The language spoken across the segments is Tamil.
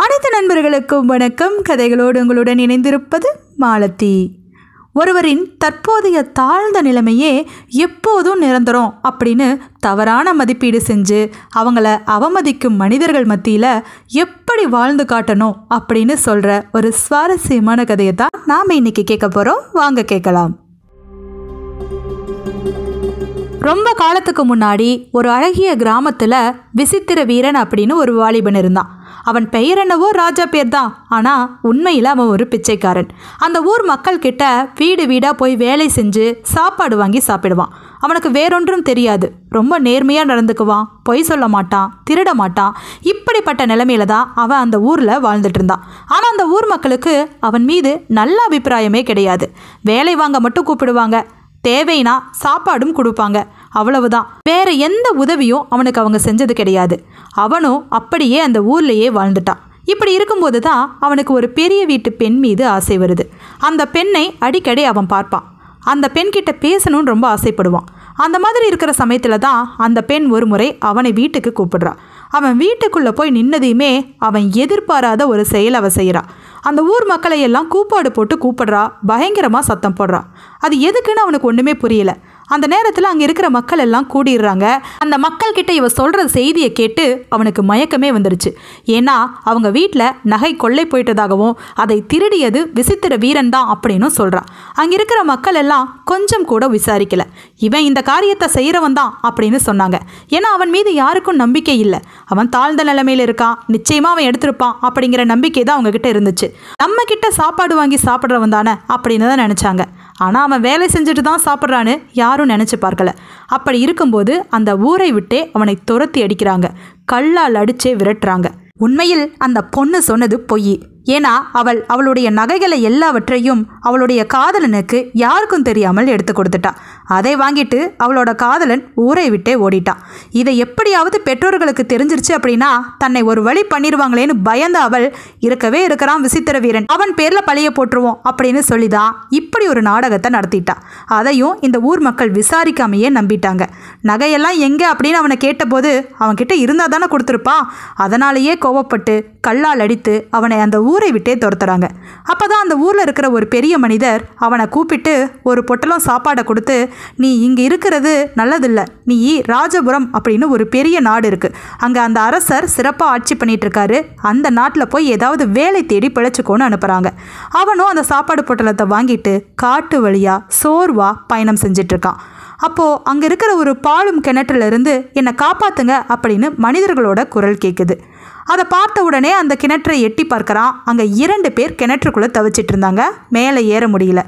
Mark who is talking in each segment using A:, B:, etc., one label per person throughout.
A: அனைத்து நண்பர்களுக்கும் வணக்கம் கதைகளோடு உங்களுடன் இணைந்திருப்பது மாலத்தி ஒருவரின் தற்போதைய தாழ்ந்த நிலைமையே எப்போதும் நிரந்தரம் அப்படின்னு தவறான மதிப்பீடு செஞ்சு அவங்கள அவமதிக்கும் மனிதர்கள் மத்தியில் எப்படி வாழ்ந்து காட்டணும் அப்படின்னு சொல்கிற ஒரு சுவாரஸ்யமான கதையை தான் நாம் இன்றைக்கி கேட்க போகிறோம் வாங்க கேட்கலாம் ரொம்ப காலத்துக்கு முன்னாடி ஒரு அழகிய கிராமத்தில் விசித்திர வீரன் அப்படின்னு ஒரு வாலிபன் இருந்தான் அவன் பெயர் என்னவோ ராஜா பேர் தான் ஆனால் உண்மையில் அவன் ஒரு பிச்சைக்காரன் அந்த ஊர் மக்கள் கிட்ட வீடு வீடாக போய் வேலை செஞ்சு சாப்பாடு வாங்கி சாப்பிடுவான் அவனுக்கு வேறொன்றும் தெரியாது ரொம்ப நேர்மையாக நடந்துக்குவான் பொய் சொல்ல மாட்டான் திருட மாட்டான் இப்படிப்பட்ட நிலைமையில தான் அவன் அந்த ஊரில் வாழ்ந்துட்டு இருந்தான் ஆனால் அந்த ஊர் மக்களுக்கு அவன் மீது நல்ல அபிப்பிராயமே கிடையாது வேலை வாங்க மட்டும் கூப்பிடுவாங்க தேவைனா சாப்பாடும் கொடுப்பாங்க அவ்வளவுதான் வேற எந்த உதவியும் அவனுக்கு அவங்க செஞ்சது கிடையாது அவனும் அப்படியே அந்த ஊர்லேயே வாழ்ந்துட்டான் இப்படி இருக்கும்போது தான் அவனுக்கு ஒரு பெரிய வீட்டு பெண் மீது ஆசை வருது அந்த பெண்ணை அடிக்கடி அவன் பார்ப்பான் அந்த பெண்கிட்ட பேசணும்னு ரொம்ப ஆசைப்படுவான் அந்த மாதிரி இருக்கிற சமயத்தில் தான் அந்த பெண் ஒரு முறை அவனை வீட்டுக்கு கூப்பிடுறான் அவன் வீட்டுக்குள்ளே போய் நின்னதையுமே அவன் எதிர்பாராத ஒரு செயல் அவ செய்கிறான் அந்த ஊர் மக்களையெல்லாம் கூப்பாடு போட்டு கூப்பிடுறா பயங்கரமாக சத்தம் போடுறா அது எதுக்குன்னு அவனுக்கு ஒன்றுமே புரியலை அந்த நேரத்தில் அங்கே இருக்கிற மக்கள் எல்லாம் கூடிடுறாங்க அந்த மக்கள் கிட்ட இவ சொல்கிற செய்தியை கேட்டு அவனுக்கு மயக்கமே வந்துருச்சு ஏன்னா அவங்க வீட்டில் நகை கொள்ளை போயிட்டதாகவும் அதை திருடியது விசித்திர வீரன் தான் அப்படின்னு சொல்கிறான் அங்கே இருக்கிற மக்கள் எல்லாம் கொஞ்சம் கூட விசாரிக்கல இவன் இந்த காரியத்தை செய்கிறவன் தான் அப்படின்னு சொன்னாங்க ஏன்னா அவன் மீது யாருக்கும் நம்பிக்கை இல்லை அவன் தாழ்ந்த நிலைமையில் இருக்கான் நிச்சயமாக அவன் எடுத்திருப்பான் அப்படிங்கிற நம்பிக்கை தான் அவங்கக்கிட்ட இருந்துச்சு நம்ம கிட்ட சாப்பாடு வாங்கி சாப்பிட்றவன் தானே அப்படின்னு தான் நினச்சாங்க ஆனால் அவன் வேலை செஞ்சுட்டு தான் சாப்பிட்றான்னு யாரும் நினச்சி பார்க்கல அப்படி இருக்கும்போது அந்த ஊரை விட்டே அவனை துரத்தி அடிக்கிறாங்க கல்லால் அடித்தே விரட்டுறாங்க உண்மையில் அந்த பொண்ணு சொன்னது பொய் ஏன்னா அவள் அவளுடைய நகைகளை எல்லாவற்றையும் அவளுடைய காதலனுக்கு யாருக்கும் தெரியாமல் எடுத்து கொடுத்துட்டான் அதை வாங்கிட்டு அவளோட காதலன் ஊரை விட்டே ஓடிட்டான் இதை எப்படியாவது பெற்றோர்களுக்கு தெரிஞ்சிருச்சு அப்படின்னா தன்னை ஒரு வழி பண்ணிடுவாங்களேன்னு பயந்த அவள் இருக்கவே இருக்கிறான் விசித்திர வீரன் அவன் பேரில் பழைய போட்டுருவோம் அப்படின்னு சொல்லிதான் இப்படி ஒரு நாடகத்தை நடத்திட்டான் அதையும் இந்த ஊர் மக்கள் விசாரிக்காமையே நம்பிட்டாங்க நகையெல்லாம் எங்க அப்படின்னு அவனை கேட்டபோது அவன்கிட்ட இருந்தால் தானே கொடுத்துருப்பான் அதனாலேயே கோவப்பட்டு கல்லால் அடித்து அவனை அந்த ஊர் ஊரை விட்டே துரத்துறாங்க அப்போ தான் அந்த ஊரில் இருக்கிற ஒரு பெரிய மனிதர் அவனை கூப்பிட்டு ஒரு பொட்டலம் சாப்பாடை கொடுத்து நீ இங்கே இருக்கிறது நல்லதில்லை நீ ராஜபுரம் அப்படின்னு ஒரு பெரிய நாடு இருக்குது அங்கே அந்த அரசர் சிறப்பாக ஆட்சி பண்ணிகிட்ருக்காரு அந்த நாட்டில் போய் ஏதாவது வேலை தேடி பிழைச்சிக்கோன்னு அனுப்புகிறாங்க அவனும் அந்த சாப்பாடு பொட்டலத்தை வாங்கிட்டு காட்டு வழியாக சோர்வாக பயணம் செஞ்சிட்ருக்கான் அப்போது அங்கே இருக்கிற ஒரு பாலும் கிணற்றிலிருந்து என்னை காப்பாற்றுங்க அப்படின்னு மனிதர்களோட குரல் கேட்குது அதை பார்த்த உடனே அந்த கிணற்றை எட்டி பார்க்குறான் அங்கே இரண்டு பேர் கிணற்றுக்குள்ளே தவிச்சிட்டு இருந்தாங்க மேலே ஏற முடியல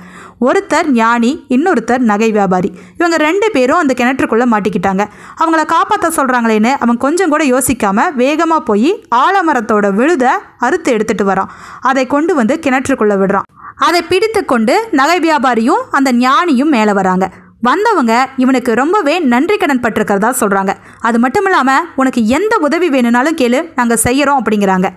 A: ஒருத்தர் ஞானி இன்னொருத்தர் நகை வியாபாரி இவங்க ரெண்டு பேரும் அந்த கிணற்றுக்குள்ளே மாட்டிக்கிட்டாங்க அவங்கள காப்பாற்ற சொல்கிறாங்களேன்னு அவன் கொஞ்சம் கூட யோசிக்காமல் வேகமாக போய் ஆலமரத்தோட விழுத அறுத்து எடுத்துகிட்டு வரான் அதை கொண்டு வந்து கிணற்றுக்குள்ளே விடுறான் அதை பிடித்து கொண்டு நகை வியாபாரியும் அந்த ஞானியும் மேலே வராங்க வந்தவங்க இவனுக்கு ரொம்பவே நன்றி கடன் பட்டிருக்கிறதா சொல்கிறாங்க அது மட்டும் இல்லாமல் உனக்கு எந்த உதவி வேணும்னாலும் கேளு நாங்கள் செய்கிறோம் அப்படிங்கிறாங்க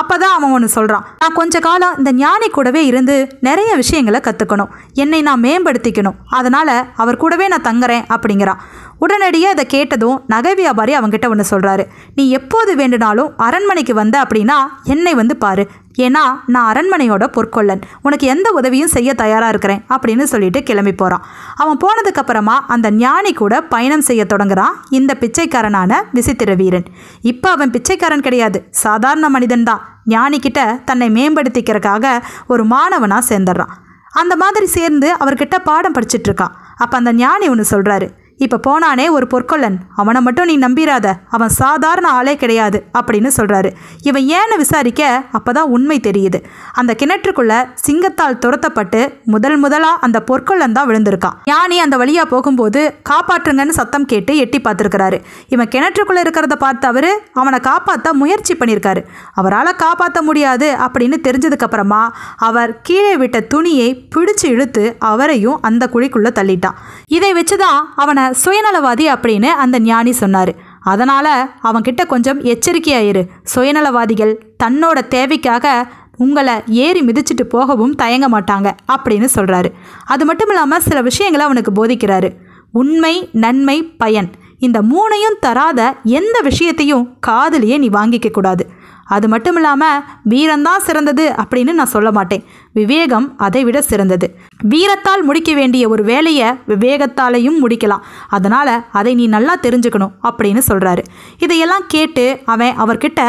A: அப்போ தான் அவன் ஒன்று சொல்கிறான் நான் கொஞ்ச காலம் இந்த ஞானி கூடவே இருந்து நிறைய விஷயங்களை கற்றுக்கணும் என்னை நான் மேம்படுத்திக்கணும் அதனால் அவர் கூடவே நான் தங்குறேன் அப்படிங்கிறான் உடனடியாக அதை கேட்டதும் நகை வியாபாரி அவங்ககிட்ட ஒன்று சொல்கிறாரு நீ எப்போது வேண்டுனாலும் அரண்மனைக்கு வந்த அப்படின்னா என்னை வந்து பாரு ஏன்னா நான் அரண்மனையோட பொற்கொள்ளன் உனக்கு எந்த உதவியும் செய்ய தயாராக இருக்கிறேன் அப்படின்னு சொல்லிட்டு கிளம்பி போகிறான் அவன் போனதுக்கப்புறமா அந்த ஞானி கூட பயணம் செய்ய தொடங்குறான் இந்த பிச்சைக்காரனான விசித்திர வீரன் இப்போ அவன் பிச்சைக்காரன் கிடையாது சாதாரண மனிதன் தான் ஞானிக்கிட்ட தன்னை மேம்படுத்திக்கிறதுக்காக ஒரு மாணவனாக சேர்ந்துடுறான் அந்த மாதிரி சேர்ந்து அவர்கிட்ட பாடம் படிச்சிட்ருக்கான் அப்போ அந்த ஞானி ஒன்று சொல்கிறாரு இப்போ போனானே ஒரு பொற்கொள்ளன் அவனை மட்டும் நீ நம்பிராத அவன் சாதாரண ஆளே கிடையாது அப்படின்னு சொல்கிறாரு இவன் ஏன்னு விசாரிக்க அப்போ தான் உண்மை தெரியுது அந்த கிணற்றுக்குள்ளே சிங்கத்தால் துரத்தப்பட்டு முதல் முதலாக அந்த பொற்கொள்ளன் தான் விழுந்திருக்கான் யானி அந்த வழியாக போகும்போது காப்பாற்றுங்கன்னு சத்தம் கேட்டு எட்டி பார்த்துருக்கிறாரு இவன் கிணற்றுக்குள்ளே இருக்கிறத பார்த்து அவர் அவனை காப்பாற்ற முயற்சி பண்ணியிருக்காரு அவரால் காப்பாற்ற முடியாது அப்படின்னு தெரிஞ்சதுக்கப்புறமா அவர் கீழே விட்ட துணியை பிடிச்சு இழுத்து அவரையும் அந்த குழிக்குள்ளே தள்ளிட்டான் இதை வச்சு தான் அவனை சுயநலவாதி அப்படின்னு அந்த ஞானி சொன்னார் அதனால் அவன்கிட்ட கொஞ்சம் எச்சரிக்கையாயிரு சுயநலவாதிகள் தன்னோட தேவைக்காக உங்களை ஏறி மிதிச்சிட்டு போகவும் தயங்க மாட்டாங்க அப்படின்னு சொல்கிறாரு அது மட்டும் இல்லாமல் சில விஷயங்களை அவனுக்கு போதிக்கிறாரு உண்மை நன்மை பயன் இந்த மூணையும் தராத எந்த விஷயத்தையும் காதலியே நீ வாங்கிக்க கூடாது அது மட்டும் இல்லாமல் வீரம்தான் சிறந்தது அப்படின்னு நான் சொல்ல மாட்டேன் விவேகம் அதை விட சிறந்தது வீரத்தால் முடிக்க வேண்டிய ஒரு வேலையை விவேகத்தாலையும் முடிக்கலாம் அதனால் அதை நீ நல்லா தெரிஞ்சுக்கணும் அப்படின்னு சொல்கிறாரு இதையெல்லாம் கேட்டு அவன் அவர்கிட்ட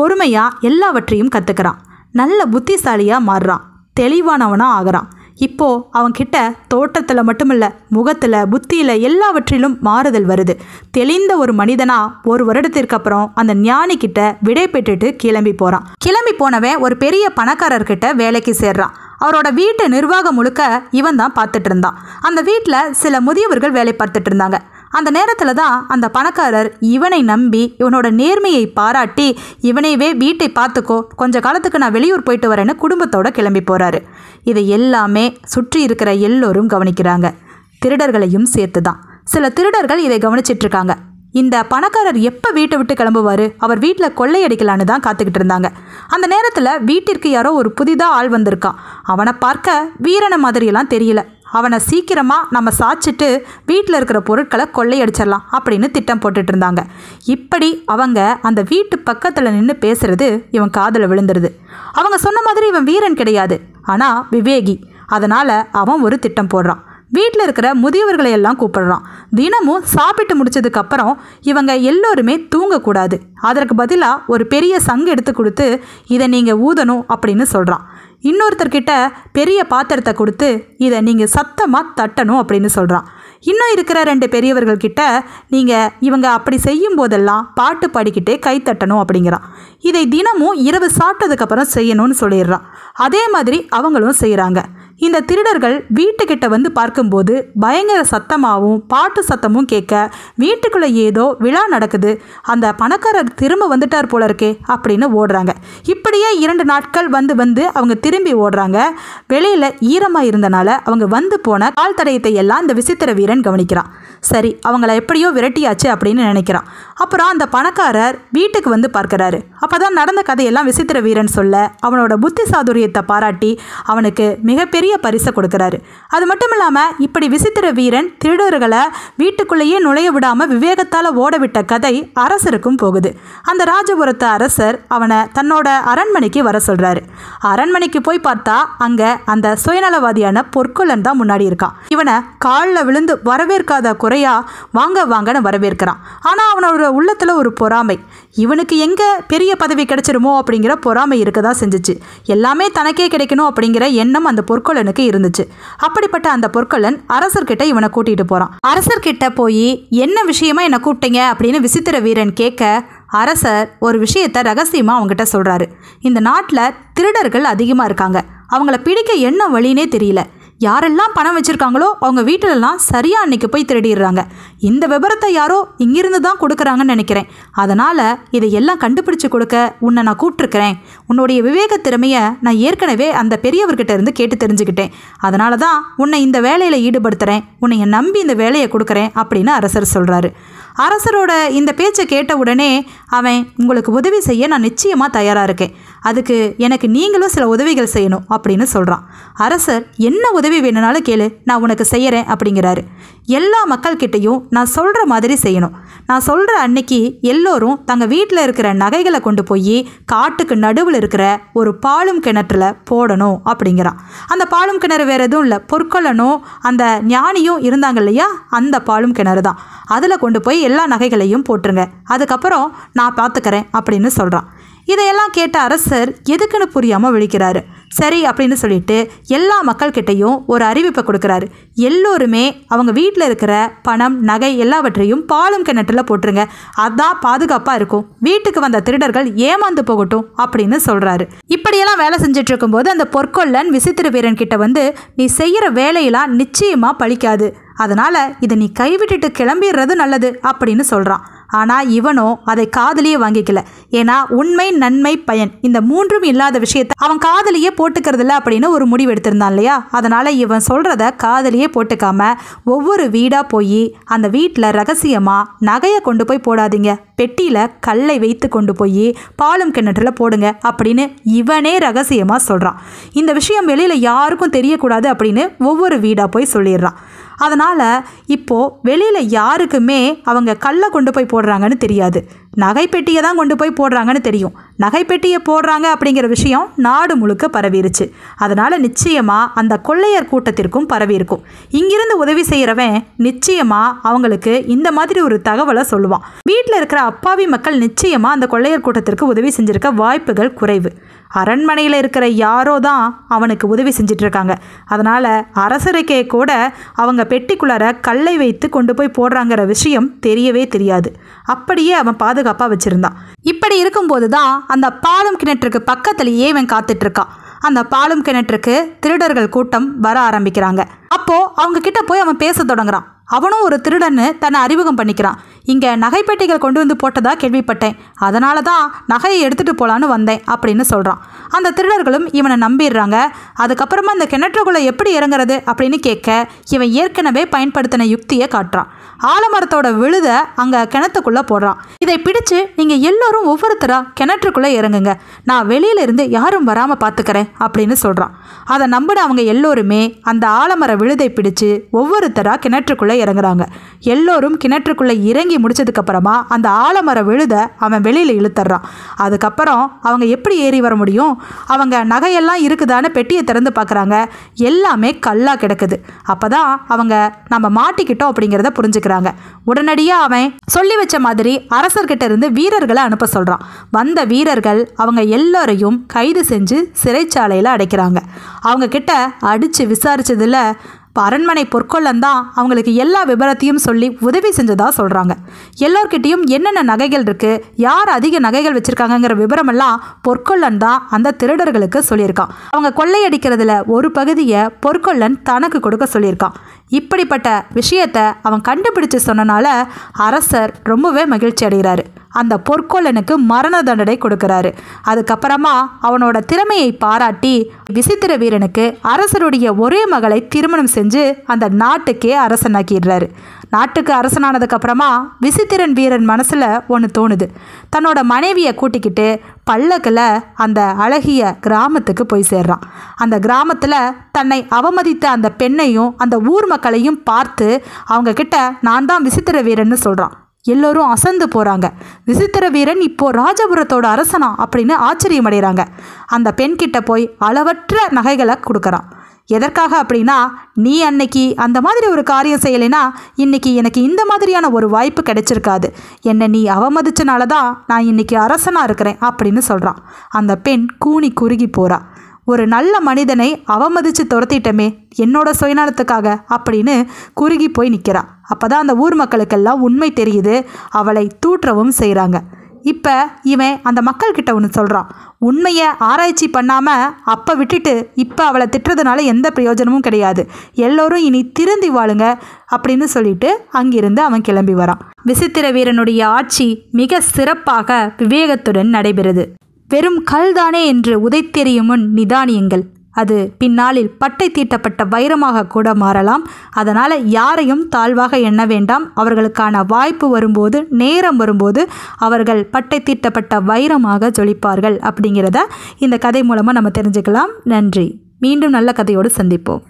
A: பொறுமையாக எல்லாவற்றையும் கற்றுக்கிறான் நல்ல புத்திசாலியாக மாறுறான் தெளிவானவனாக ஆகிறான் இப்போது அவங்கிட்ட தோட்டத்தில் மட்டுமல்ல முகத்தில் புத்தியில் எல்லாவற்றிலும் மாறுதல் வருது தெளிந்த ஒரு மனிதனாக ஒரு வருடத்திற்கு அப்புறம் அந்த ஞானிக்கிட்ட விடை பெற்றுட்டு கிளம்பி போகிறான் கிளம்பி போனவன் ஒரு பெரிய பணக்காரர்கிட்ட வேலைக்கு சேர்றான் அவரோட வீட்டு நிர்வாகம் முழுக்க இவன் தான் பார்த்துட்டு இருந்தான் அந்த வீட்டில் சில முதியவர்கள் வேலை பார்த்துட்டு இருந்தாங்க அந்த நேரத்தில் தான் அந்த பணக்காரர் இவனை நம்பி இவனோட நேர்மையை பாராட்டி இவனையவே வீட்டை பார்த்துக்கோ கொஞ்ச காலத்துக்கு நான் வெளியூர் போயிட்டு வரேன்னு குடும்பத்தோடு கிளம்பி போகிறாரு இதை எல்லாமே சுற்றி இருக்கிற எல்லோரும் கவனிக்கிறாங்க திருடர்களையும் சேர்த்து தான் சில திருடர்கள் இதை கவனிச்சிட்ருக்காங்க இந்த பணக்காரர் எப்போ வீட்டை விட்டு கிளம்புவார் அவர் வீட்டில் கொள்ளையடிக்கலான்னு தான் காத்துக்கிட்டு இருந்தாங்க அந்த நேரத்தில் வீட்டிற்கு யாரோ ஒரு புதிதாக ஆள் வந்திருக்கான் அவனை பார்க்க வீரனை மாதிரியெல்லாம் தெரியல அவனை சீக்கிரமாக நம்ம சாச்சிட்டு வீட்டில் இருக்கிற பொருட்களை கொள்ளையடிச்சிடலாம் அப்படின்னு திட்டம் போட்டுட்டு இருந்தாங்க இப்படி அவங்க அந்த வீட்டு பக்கத்தில் நின்று பேசுறது இவன் காதில் விழுந்துருது அவங்க சொன்ன மாதிரி இவன் வீரன் கிடையாது ஆனால் விவேகி அதனால் அவன் ஒரு திட்டம் போடுறான் வீட்டில் இருக்கிற முதியவர்களை எல்லாம் கூப்பிடுறான் தினமும் சாப்பிட்டு முடிச்சதுக்கப்புறம் இவங்க எல்லோருமே தூங்கக்கூடாது அதற்கு பதிலாக ஒரு பெரிய சங்கு எடுத்து கொடுத்து இதை நீங்கள் ஊதணும் அப்படின்னு சொல்கிறான் இன்னொருத்தர்கிட்ட பெரிய பாத்திரத்தை கொடுத்து இதை நீங்கள் சத்தமாக தட்டணும் அப்படின்னு சொல்கிறான் இன்னும் இருக்கிற ரெண்டு பெரியவர்கள்கிட்ட நீங்கள் இவங்க அப்படி செய்யும் போதெல்லாம் பாட்டு பாடிக்கிட்டே கை தட்டணும் அப்படிங்கிறான் இதை தினமும் இரவு சாப்பிட்டதுக்கப்புறம் செய்யணும்னு சொல்லிடுறான் அதே மாதிரி அவங்களும் செய்கிறாங்க இந்த திருடர்கள் வீட்டுக்கிட்ட வந்து பார்க்கும்போது பயங்கர சத்தமாகவும் பாட்டு சத்தமும் கேட்க வீட்டுக்குள்ளே ஏதோ விழா நடக்குது அந்த பணக்காரர் திரும்ப வந்துட்டார் போல இருக்கே அப்படின்னு ஓடுறாங்க இப்படியே இரண்டு நாட்கள் வந்து வந்து அவங்க திரும்பி ஓடுறாங்க வெளியில் ஈரமாக இருந்தனால அவங்க வந்து போன கால் தடயத்தை எல்லாம் இந்த விசித்திர வீரன் கவனிக்கிறான் சரி அவங்கள எப்படியோ விரட்டியாச்சு அப்படின்னு நினைக்கிறான் அப்புறம் அந்த பணக்காரர் வீட்டுக்கு வந்து பார்க்குறாரு அப்போ தான் நடந்த கதையெல்லாம் விசித்திர வீரன் சொல்ல அவனோட புத்தி சாதுரியத்தை பாராட்டி அவனுக்கு மிகப்பெரிய பரிசை கொடுக்குறாரு அது மட்டும் இல்லாமல் இப்படி விசித்திர வீரன் திருடர்களை வீட்டுக்குள்ளேயே நுழைய விடாமல் விவேகத்தால் ஓடவிட்ட கதை அரசருக்கும் போகுது அந்த ராஜபுரத்து அரசர் அவனை தன்னோட அரண்மனைக்கு வர சொல்கிறாரு அரண்மனைக்கு போய் பார்த்தா அங்கே அந்த சுயநலவாதியான பொற்கொள்ளன் தான் முன்னாடி இருக்கான் இவனை காலில் விழுந்து வரவேற்காத முறையாக வாங்க வாங்கன்னு வரவேற்கிறான் ஆனால் அவனோட உள்ளத்தில் ஒரு பொறாமை இவனுக்கு எங்கே பெரிய பதவி கிடைச்சிருமோ அப்படிங்கிற பொறாமை இருக்க தான் செஞ்சிச்சு எல்லாமே தனக்கே கிடைக்கணும் அப்படிங்கிற எண்ணம் அந்த பொற்கொள்ளனுக்கு இருந்துச்சு அப்படிப்பட்ட அந்த பொற்கொள்ளன் அரசர்கிட்ட இவனை கூட்டிகிட்டு போகிறான் அரசர்கிட்ட போய் என்ன விஷயமா என்னை கூப்பிட்டீங்க அப்படின்னு விசித்திர வீரன் கேட்க அரசர் ஒரு விஷயத்த ரகசியமாக அவங்ககிட்ட சொல்கிறாரு இந்த நாட்டில் திருடர்கள் அதிகமாக இருக்காங்க அவங்கள பிடிக்க என்ன வழினே தெரியல யாரெல்லாம் பணம் வச்சுருக்காங்களோ அவங்க வீட்டிலெல்லாம் சரியாக அன்னைக்கு போய் திருடிடுறாங்க இந்த விவரத்தை யாரோ இங்கிருந்து தான் கொடுக்குறாங்கன்னு நினைக்கிறேன் அதனால் இதை எல்லாம் கண்டுபிடிச்சு கொடுக்க உன்னை நான் கூப்பிட்ருக்கிறேன் உன்னுடைய விவேக திறமையை நான் ஏற்கனவே அந்த பெரியவர்கிட்ட இருந்து கேட்டு தெரிஞ்சுக்கிட்டேன் அதனால தான் உன்னை இந்த வேலையில் ஈடுபடுத்துகிறேன் உன்னை நம்பி இந்த வேலையை கொடுக்குறேன் அப்படின்னு அரசர் சொல்கிறாரு அரசரோட இந்த பேச்சை கேட்ட உடனே அவன் உங்களுக்கு உதவி செய்ய நான் நிச்சயமாக தயாராக இருக்கேன் அதுக்கு எனக்கு நீங்களும் சில உதவிகள் செய்யணும் அப்படின்னு சொல்கிறான் அரசர் என்ன உதவி வேணும்னாலும் கேளு நான் உனக்கு செய்கிறேன் அப்படிங்கிறாரு எல்லா மக்கள்கிட்டையும் நான் சொல்கிற மாதிரி செய்யணும் நான் சொல்கிற அன்னைக்கு எல்லோரும் தங்கள் வீட்டில் இருக்கிற நகைகளை கொண்டு போய் காட்டுக்கு நடுவில் இருக்கிற ஒரு பாலும் கிணற்றில் போடணும் அப்படிங்கிறான் அந்த பாலும் கிணறு வேறு எதுவும் இல்லை பொற்கொள்ளனும் அந்த ஞானியும் இருந்தாங்க இல்லையா அந்த பாலும் கிணறு தான் அதில் கொண்டு போய் எல்லா நகைகளையும் போட்டுருங்க அதுக்கப்புறம் நான் பார்த்துக்கிறேன் அப்படின்னு சொல்கிறான் இதையெல்லாம் கேட்ட அரசர் எதுக்குன்னு புரியாமல் விழிக்கிறாரு சரி அப்படின்னு சொல்லிட்டு எல்லா மக்கள்கிட்டையும் ஒரு அறிவிப்பை கொடுக்குறாரு எல்லோருமே அவங்க வீட்டில் இருக்கிற பணம் நகை எல்லாவற்றையும் பாலும் கிணற்றில் போட்டுருங்க அதான் பாதுகாப்பாக இருக்கும் வீட்டுக்கு வந்த திருடர்கள் ஏமாந்து போகட்டும் அப்படின்னு சொல்கிறாரு இப்படியெல்லாம் வேலை செஞ்சுட்டு இருக்கும்போது அந்த பொற்கொள்ளன் விசித்திர வீரன் கிட்ட வந்து நீ செய்கிற வேலையெல்லாம் நிச்சயமாக பழிக்காது அதனால் இதை நீ கைவிட்டுட்டு கிளம்பிடுறது நல்லது அப்படின்னு சொல்கிறான் ஆனால் இவனோ அதை காதலியே வாங்கிக்கல ஏன்னா உண்மை நன்மை பயன் இந்த மூன்றும் இல்லாத விஷயத்தை அவன் காதலியே இல்லை அப்படின்னு ஒரு முடிவு எடுத்திருந்தான் இல்லையா அதனால் இவன் சொல்கிறத காதலியே போட்டுக்காம ஒவ்வொரு வீடாக போய் அந்த வீட்டில் ரகசியமாக நகையை கொண்டு போய் போடாதீங்க பெட்டியில் கல்லை வைத்து கொண்டு போய் பாலும் கிணற்றில் போடுங்க அப்படின்னு இவனே ரகசியமாக சொல்கிறான் இந்த விஷயம் வெளியில் யாருக்கும் தெரியக்கூடாது அப்படின்னு ஒவ்வொரு வீடாக போய் சொல்லிடுறான் அதனால் இப்போது வெளியில் யாருக்குமே அவங்க கல்லை கொண்டு போய் போடுறாங்கன்னு தெரியாது நகைப்பெட்டியை தான் கொண்டு போய் போடுறாங்கன்னு தெரியும் நகைப்பெட்டியை போடுறாங்க அப்படிங்கிற விஷயம் நாடு முழுக்க பரவிருச்சு அதனால் நிச்சயமாக அந்த கொள்ளையர் கூட்டத்திற்கும் பரவியிருக்கும் இங்கிருந்து உதவி செய்கிறவன் நிச்சயமாக அவங்களுக்கு இந்த மாதிரி ஒரு தகவலை சொல்லுவான் வீட்டில் இருக்கிற அப்பாவி மக்கள் நிச்சயமாக அந்த கொள்ளையர் கூட்டத்திற்கு உதவி செஞ்சுருக்க வாய்ப்புகள் குறைவு அரண்மனையில் இருக்கிற யாரோ தான் அவனுக்கு உதவி செஞ்சிட்ருக்காங்க அதனால் அரசருக்கே கூட அவங்க பெட்டிக்குள்ளார கல்லை வைத்து கொண்டு போய் போடுறாங்கிற விஷயம் தெரியவே தெரியாது அப்படியே அவன் பாது பாதுகாப்பாக வச்சுருந்தான் இப்படி இருக்கும் போதுதான் அந்த பாலும் கிணற்றுக்கு பக்கத்துலேயே இவன் காத்துட்ருக்கான் அந்த பாலும் கிணற்றுக்கு திருடர்கள் கூட்டம் வர ஆரம்பிக்கிறாங்க அப்போது அவங்க கிட்ட போய் அவன் பேச தொடங்குறான் அவனும் ஒரு திருடன்னு தன்னை அறிமுகம் பண்ணிக்கிறான் இங்கே நகைப்பெட்டிகள் கொண்டு வந்து போட்டதாக கேள்விப்பட்டேன் அதனால தான் நகையை எடுத்துகிட்டு போகலான்னு வந்தேன் அப்படின்னு சொல்கிறான் அந்த திருடர்களும் இவனை நம்பிடுறாங்க அதுக்கப்புறமா அந்த கிணற்றுக்குள்ளே எப்படி இறங்குறது அப்படின்னு கேட்க இவன் ஏற்கனவே பயன்படுத்தின யுக்தியை காட்டுறான் ஆலமரத்தோட விழுதை அங்கே கிணத்துக்குள்ளே போடுறான் இதை பிடிச்சு நீங்கள் எல்லோரும் ஒவ்வொருத்தராக கிணற்றுக்குள்ளே இறங்குங்க நான் வெளியில இருந்து யாரும் வராமல் பார்த்துக்கிறேன் அப்படின்னு சொல்கிறான் அதை நம்பின அவங்க எல்லோருமே அந்த ஆலமர விழுதை பிடிச்சு ஒவ்வொருத்தராக கிணற்றுக்குள்ளே இறங்குறாங்க எல்லோரும் கிணற்றுக்குள்ளே இறங்கி வாங்கி முடிச்சதுக்கப்புறமா அந்த ஆலமர விழுத அவன் வெளியில் இழுத்துறான் அதுக்கப்புறம் அவங்க எப்படி ஏறி வர முடியும் அவங்க நகையெல்லாம் இருக்குதான்னு பெட்டியை திறந்து பார்க்குறாங்க எல்லாமே கல்லாக கிடக்குது அப்போ அவங்க நம்ம மாட்டிக்கிட்டோம் அப்படிங்கிறத புரிஞ்சுக்கிறாங்க உடனடியாக அவன் சொல்லி வச்ச மாதிரி அரசர்கிட்ட இருந்து வீரர்களை அனுப்ப சொல்கிறான் வந்த வீரர்கள் அவங்க எல்லோரையும் கைது செஞ்சு சிறைச்சாலையில் அடைக்கிறாங்க அவங்க கிட்ட அடித்து விசாரிச்சதில் இப்போ அரண்மனை பொற்கொள்ளந்தான் அவங்களுக்கு எல்லா விபரத்தையும் சொல்லி உதவி செஞ்சதாக சொல்கிறாங்க எல்லோர்கிட்டையும் என்னென்ன நகைகள் இருக்குது யார் அதிக நகைகள் வச்சுருக்காங்கங்கிற விபரமெல்லாம் பொற்கொள்ளன் தான் அந்த திருடர்களுக்கு சொல்லியிருக்கான் அவங்க கொள்ளையடிக்கிறதுல ஒரு பகுதியை பொற்கொள்ளன் தனக்கு கொடுக்க சொல்லியிருக்கான் இப்படிப்பட்ட விஷயத்தை அவன் கண்டுபிடிச்சு சொன்னனால அரசர் ரொம்பவே மகிழ்ச்சி அடைகிறாரு அந்த பொற்கொள்ளனுக்கு மரண தண்டனை கொடுக்கிறாரு அதுக்கப்புறமா அவனோட திறமையை பாராட்டி விசித்திர வீரனுக்கு அரசருடைய ஒரே மகளை திருமணம் செஞ்சு அந்த நாட்டுக்கே அரசனாக்கிடுறாரு நாட்டுக்கு அரசனானதுக்கப்புறமா விசித்திரன் வீரன் மனசில் ஒன்று தோணுது தன்னோட மனைவியை கூட்டிக்கிட்டு பல்லக்கில் அந்த அழகிய கிராமத்துக்கு போய் சேர்றான் அந்த கிராமத்தில் தன்னை அவமதித்த அந்த பெண்ணையும் அந்த ஊர் மக்களையும் பார்த்து அவங்கக்கிட்ட நான் தான் விசித்திர வீரன்னு சொல்கிறான் எல்லோரும் அசந்து போகிறாங்க விசித்திர வீரன் இப்போது ராஜபுரத்தோட அரசனா அப்படின்னு ஆச்சரியமடைகிறாங்க அந்த பெண்கிட்ட போய் அளவற்ற நகைகளை கொடுக்குறான் எதற்காக அப்படின்னா நீ அன்னைக்கு அந்த மாதிரி ஒரு காரியம் செய்யலைனா இன்னைக்கு எனக்கு இந்த மாதிரியான ஒரு வாய்ப்பு கிடைச்சிருக்காது என்னை நீ அவமதிச்சனால தான் நான் இன்னைக்கு அரசனாக இருக்கிறேன் அப்படின்னு சொல்கிறான் அந்த பெண் கூனி குறுகி போகிறாள் ஒரு நல்ல மனிதனை அவமதித்து துரத்திட்டமே என்னோட சுயநலத்துக்காக அப்படின்னு குறுகி போய் நிற்கிறா அப்போ தான் அந்த ஊர் மக்களுக்கெல்லாம் உண்மை தெரியுது அவளை தூற்றவும் செய்கிறாங்க இப்போ இவன் அந்த மக்கள்கிட்ட ஒன்று சொல்கிறான் உண்மையை ஆராய்ச்சி பண்ணாமல் அப்போ விட்டுட்டு இப்போ அவளை திட்டுறதுனால எந்த பிரயோஜனமும் கிடையாது எல்லோரும் இனி திருந்தி வாழுங்க அப்படின்னு சொல்லிட்டு அங்கிருந்து அவன் கிளம்பி வரான் விசித்திர வீரனுடைய ஆட்சி மிக சிறப்பாக விவேகத்துடன் நடைபெறுது வெறும் கல்தானே என்று உதைத்தெறியும் முன் நிதானியுங்கள் அது பின்னாளில் பட்டை தீட்டப்பட்ட வைரமாக கூட மாறலாம் அதனால் யாரையும் தாழ்வாக எண்ண வேண்டாம் அவர்களுக்கான வாய்ப்பு வரும்போது நேரம் வரும்போது அவர்கள் பட்டை தீட்டப்பட்ட வைரமாக ஜொலிப்பார்கள் அப்படிங்கிறத இந்த கதை மூலமாக நம்ம தெரிஞ்சுக்கலாம் நன்றி மீண்டும் நல்ல கதையோடு சந்திப்போம்